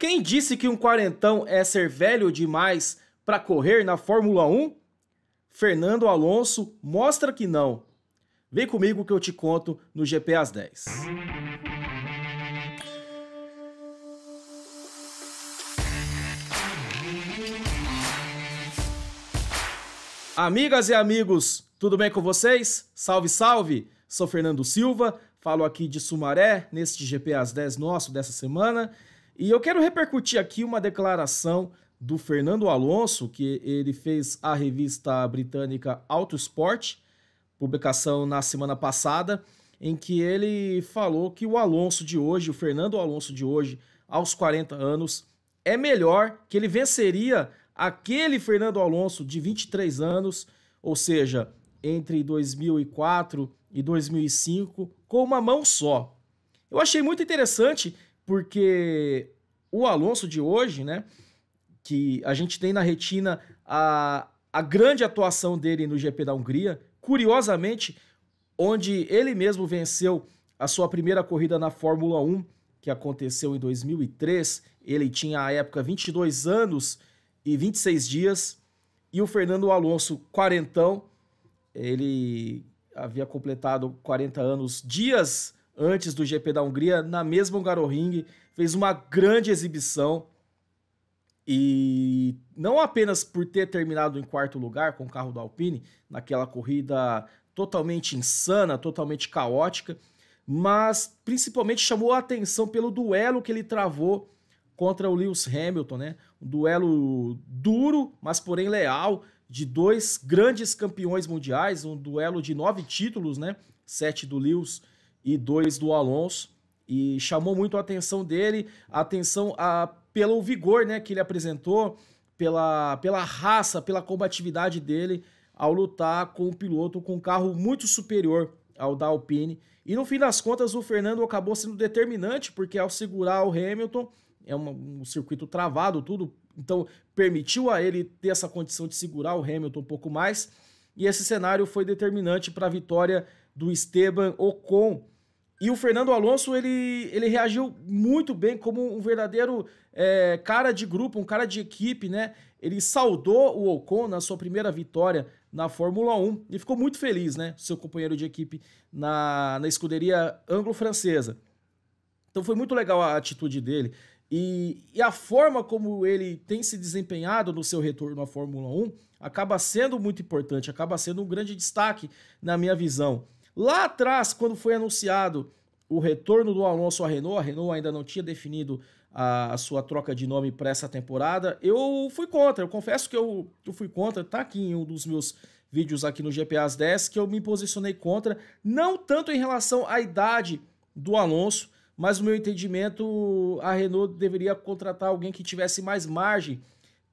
Quem disse que um quarentão é ser velho demais para correr na Fórmula 1? Fernando Alonso mostra que não. Vem comigo que eu te conto no GP às 10. Amigas e amigos, tudo bem com vocês? Salve, salve! Sou Fernando Silva, falo aqui de Sumaré neste GP às 10 nosso dessa semana e eu quero repercutir aqui uma declaração do Fernando Alonso, que ele fez à revista britânica Auto publicação na semana passada, em que ele falou que o Alonso de hoje, o Fernando Alonso de hoje, aos 40 anos, é melhor que ele venceria aquele Fernando Alonso de 23 anos, ou seja, entre 2004 e 2005, com uma mão só. Eu achei muito interessante porque o Alonso de hoje, né, que a gente tem na retina a, a grande atuação dele no GP da Hungria, curiosamente, onde ele mesmo venceu a sua primeira corrida na Fórmula 1, que aconteceu em 2003, ele tinha à época 22 anos e 26 dias, e o Fernando Alonso, quarentão, ele havia completado 40 anos dias antes do GP da Hungria, na mesma Hungaroring, fez uma grande exibição. E não apenas por ter terminado em quarto lugar com o carro da Alpine, naquela corrida totalmente insana, totalmente caótica, mas principalmente chamou a atenção pelo duelo que ele travou contra o Lewis Hamilton, né? Um duelo duro, mas porém leal, de dois grandes campeões mundiais, um duelo de nove títulos, né? Sete do Lewis e dois do Alonso. E chamou muito a atenção dele, a atenção a, pelo vigor né, que ele apresentou, pela, pela raça, pela combatividade dele ao lutar com o piloto com um carro muito superior ao da Alpine. E no fim das contas, o Fernando acabou sendo determinante, porque ao segurar o Hamilton, é um, um circuito travado, tudo, então permitiu a ele ter essa condição de segurar o Hamilton um pouco mais. E esse cenário foi determinante para a vitória do Esteban Ocon e o Fernando Alonso, ele, ele reagiu muito bem como um verdadeiro é, cara de grupo, um cara de equipe, né? Ele saudou o Ocon na sua primeira vitória na Fórmula 1 e ficou muito feliz, né? Seu companheiro de equipe na, na escuderia anglo-francesa. Então foi muito legal a atitude dele. E, e, a forma como ele tem se desempenhado no seu retorno à Fórmula 1 acaba sendo muito importante, acaba sendo um grande destaque na minha visão. Lá atrás, quando foi anunciado o retorno do Alonso à Renault, a Renault ainda não tinha definido a, a sua troca de nome para essa temporada, eu fui contra. Eu confesso que eu, eu fui contra, tá aqui em um dos meus vídeos aqui no GPAs 10 que eu me posicionei contra, não tanto em relação à idade do Alonso, mas no meu entendimento a Renault deveria contratar alguém que tivesse mais margem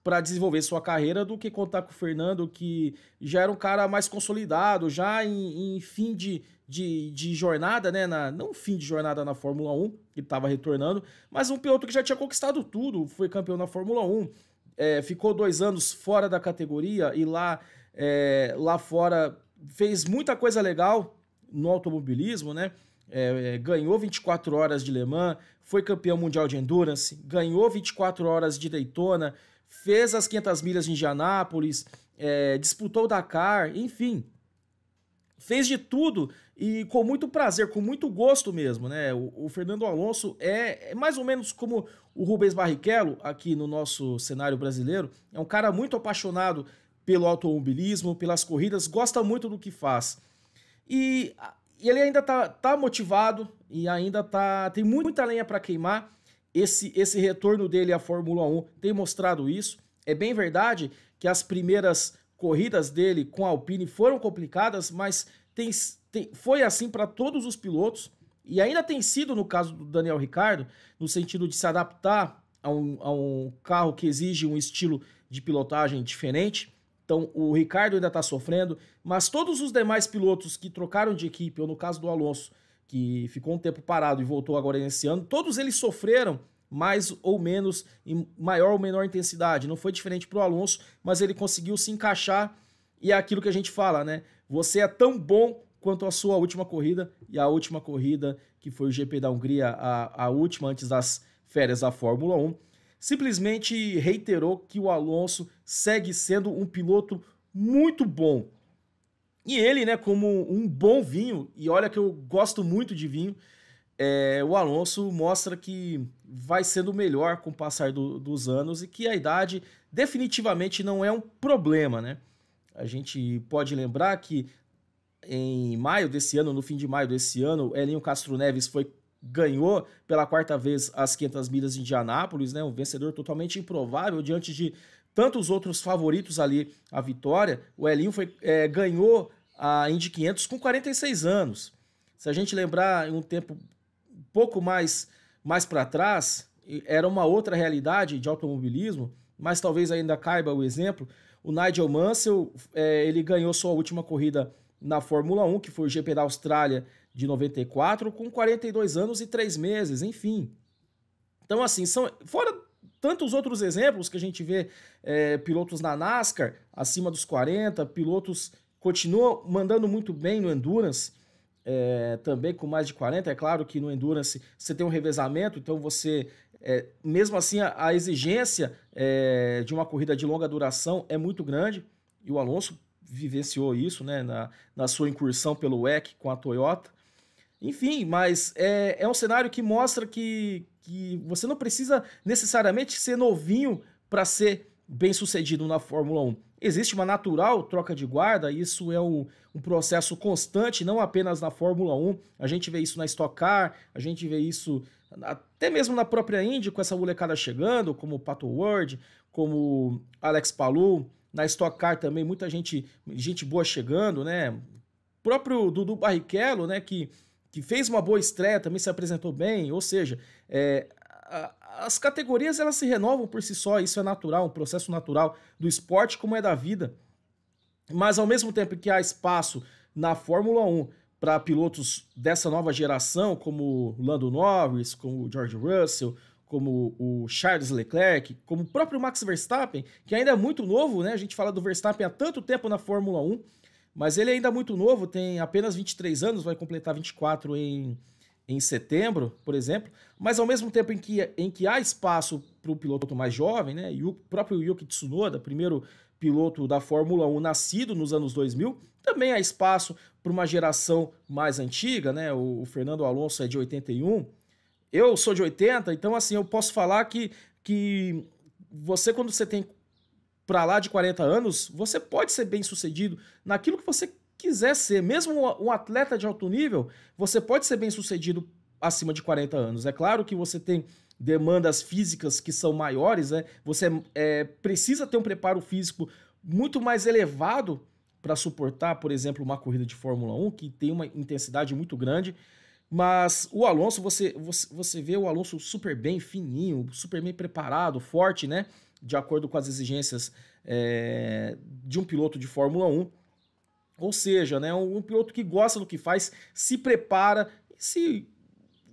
para desenvolver sua carreira do que contar com o Fernando, que já era um cara mais consolidado, já em, em fim de, de, de, jornada, né? Na, não fim de jornada na Fórmula 1, ele estava retornando, mas um piloto que já tinha conquistado tudo, foi campeão na Fórmula 1, é, ficou dois anos fora da categoria e lá, é, lá fora fez muita coisa legal no automobilismo, né? É, é, ganhou 24 horas de Le Mans, foi campeão mundial de Endurance, ganhou 24 horas de Daytona, fez as 500 milhas de Indianápolis, é, disputou Dakar, enfim, fez de tudo e com muito prazer, com muito gosto mesmo, né? O, o Fernando Alonso é, é, mais ou menos como o Rubens Barrichello aqui no nosso cenário brasileiro, é um cara muito apaixonado pelo automobilismo, pelas corridas, gosta muito do que faz. E e ele ainda tá, tá motivado e ainda tá tem muita lenha para queimar. Esse, esse retorno dele à Fórmula 1 tem mostrado isso. É bem verdade que as primeiras corridas dele com a Alpine foram complicadas, mas tem, tem foi assim para todos os pilotos e ainda tem sido no caso do Daniel Ricardo, no sentido de se adaptar a um, a um carro que exige um estilo de pilotagem diferente. Então o Ricardo ainda está sofrendo, mas todos os demais pilotos que trocaram de equipe, ou no caso do Alonso, que ficou um tempo parado e voltou agora nesse ano, todos eles sofreram mais ou menos em maior ou menor intensidade. Não foi diferente para o Alonso, mas ele conseguiu se encaixar e é aquilo que a gente fala, né? Você é tão bom quanto a sua última corrida e a última corrida que foi o GP da Hungria, a, a última antes das férias da Fórmula 1 simplesmente reiterou que o Alonso segue sendo um piloto muito bom. E ele, né, como um bom vinho, e olha que eu gosto muito de vinho, é, o Alonso mostra que vai sendo melhor com o passar do, dos anos e que a idade definitivamente não é um problema, né? A gente pode lembrar que em maio desse ano, no fim de maio desse ano, Elinho Castro Neves foi ganhou pela quarta vez as 500 milhas de Indianápolis, né? Um vencedor totalmente improvável diante de tantos outros favoritos ali a vitória. O Elinho foi, é, ganhou a Indy 500 com 46 anos. Se a gente lembrar em um tempo pouco mais mais para trás, era uma outra realidade de automobilismo, mas talvez ainda caiba o exemplo. O Nigel Mansell, é, ele ganhou sua última corrida na Fórmula 1, que foi o GP da Austrália de 94 com 42 anos e 3 meses, enfim. Então, assim, são fora tantos outros exemplos que a gente vê é, pilotos na NASCAR acima dos 40, pilotos continuam mandando muito bem no Endurance, é, também com mais de 40. É claro que no Endurance você tem um revezamento, então você. É, mesmo assim, a, a exigência é, de uma corrida de longa duração é muito grande, e o Alonso vivenciou isso né, na, na sua incursão pelo WEC com a Toyota. Enfim, mas é, é um cenário que mostra que, que você não precisa necessariamente ser novinho para ser bem sucedido na Fórmula 1. Existe uma natural troca de guarda, isso é um, um, processo constante, não apenas na Fórmula 1. A gente vê isso na Stock Car, a gente vê isso até mesmo na própria Indy, com essa molecada chegando, como o Pato Ward, como Alex Palou. Na Stock Car também, muita gente, gente boa chegando, né? O próprio Dudu Barrichello, né, que que fez uma boa estreia, também se apresentou bem, ou seja, é, a, as categorias elas se renovam por si só, isso é natural, um processo natural do esporte como é da vida. Mas ao mesmo tempo que há espaço na Fórmula 1 para pilotos dessa nova geração, como Lando Norris, como George Russell, como o Charles Leclerc, como o próprio Max Verstappen, que ainda é muito novo, né? A gente fala do Verstappen há tanto tempo na Fórmula 1 mas ele ainda é muito novo, tem apenas 23 anos, vai completar 24 em, em setembro, por exemplo. Mas ao mesmo tempo em que, em que há espaço para o piloto mais jovem, né? E o próprio Yuki Tsunoda, primeiro piloto da Fórmula 1 nascido nos anos 2000, também há espaço para uma geração mais antiga, né? O, o, Fernando Alonso é de 81, eu sou de 80, então assim, eu posso falar que, que você quando você tem para lá de 40 anos, você pode ser bem sucedido naquilo que você quiser ser. Mesmo um atleta de alto nível, você pode ser bem sucedido acima de 40 anos. É claro que você tem demandas físicas que são maiores, né? Você é, precisa ter um preparo físico muito mais elevado para suportar, por exemplo, uma corrida de Fórmula 1 que tem uma intensidade muito grande. Mas o Alonso, você, você, você vê o Alonso super bem, fininho, super bem preparado, forte, né? de acordo com as exigências é, de um piloto de Fórmula 1. Ou seja, né, um, um piloto que gosta do que faz, se prepara, se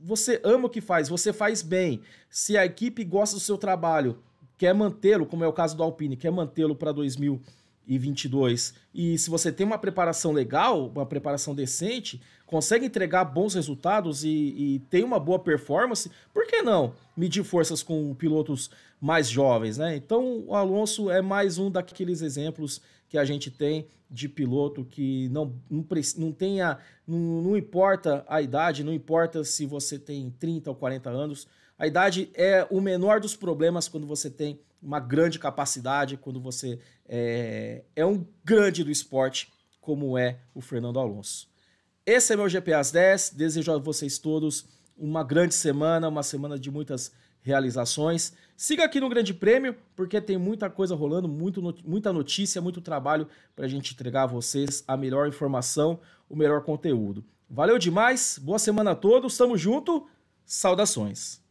você ama o que faz, você faz bem, se a equipe gosta do seu trabalho, quer mantê-lo, como é o caso do Alpine, quer mantê-lo para 2020 e 22. E se você tem uma preparação legal, uma preparação decente, consegue entregar bons resultados e, e tem uma boa performance, por que não medir forças com pilotos mais jovens, né? Então o Alonso é mais um daqueles exemplos que a gente tem de piloto que não, não, não tenha, não, não importa a idade, não importa se você tem 30 ou 40 anos, a idade é o menor dos problemas quando você tem uma grande capacidade, quando você é, é um grande do esporte, como é o Fernando Alonso. Esse é meu GP 10. Desejo a vocês todos uma grande semana, uma semana de muitas realizações. Siga aqui no Grande Prêmio, porque tem muita coisa rolando, muito, muita notícia, muito trabalho para a gente entregar a vocês a melhor informação, o melhor conteúdo. Valeu demais, boa semana a todos, tamo junto, saudações!